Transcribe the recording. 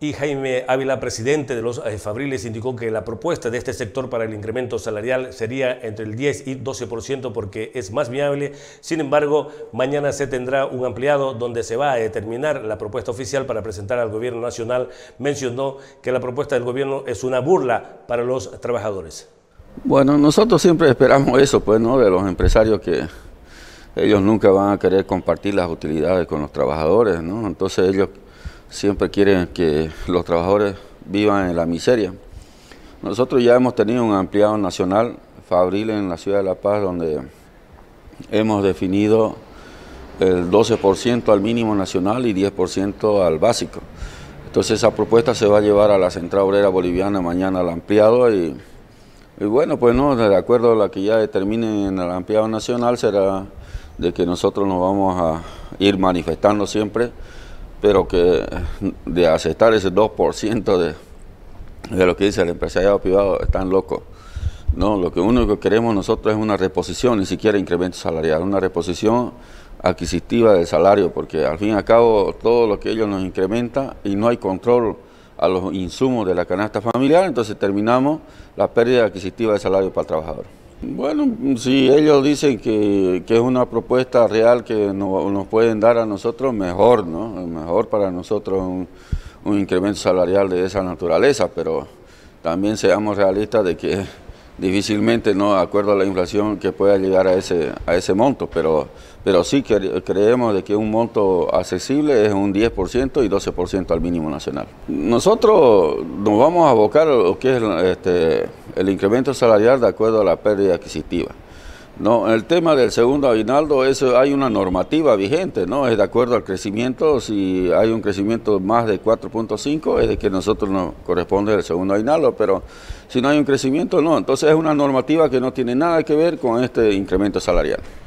y Jaime Ávila, presidente de los eh, Fabriles, indicó que la propuesta de este sector para el incremento salarial sería entre el 10 y 12% porque es más viable. Sin embargo, mañana se tendrá un ampliado donde se va a determinar la propuesta oficial para presentar al gobierno nacional. Mencionó que la propuesta del gobierno es una burla para los trabajadores. Bueno, nosotros siempre esperamos eso, pues, ¿no? De los empresarios que ellos nunca van a querer compartir las utilidades con los trabajadores, ¿no? Entonces ellos siempre quieren que los trabajadores vivan en la miseria. Nosotros ya hemos tenido un ampliado nacional, Fabril, en la ciudad de La Paz, donde hemos definido el 12% al mínimo nacional y 10% al básico. Entonces esa propuesta se va a llevar a la Central Obrera Boliviana mañana al ampliado y, y bueno, pues no, de acuerdo a la que ya determinen en el ampliado nacional será de que nosotros nos vamos a ir manifestando siempre pero que de aceptar ese 2% de, de lo que dice el empresariado privado están locos. No, lo que único que queremos nosotros es una reposición, ni siquiera incremento salarial, una reposición adquisitiva del salario, porque al fin y al cabo todo lo que ellos nos incrementan y no hay control a los insumos de la canasta familiar, entonces terminamos la pérdida adquisitiva de salario para el trabajador. Bueno, si ellos dicen que, es una propuesta real que nos pueden dar a nosotros, mejor, ¿no? Mejor para nosotros un incremento salarial de esa naturaleza, pero también seamos realistas de que difícilmente no de acuerdo a la inflación que pueda llegar a ese a ese monto, pero pero sí creemos de que un monto accesible es un 10% y 12% al mínimo nacional. Nosotros nos vamos a abocar lo que es este, el incremento salarial de acuerdo a la pérdida adquisitiva. No, el tema del segundo aguinaldo, eso hay una normativa vigente, ¿no? Es de acuerdo al crecimiento, si hay un crecimiento más de 4.5 es de que nosotros nos corresponde el segundo aguinaldo, pero si no hay un crecimiento, no. Entonces es una normativa que no tiene nada que ver con este incremento salarial.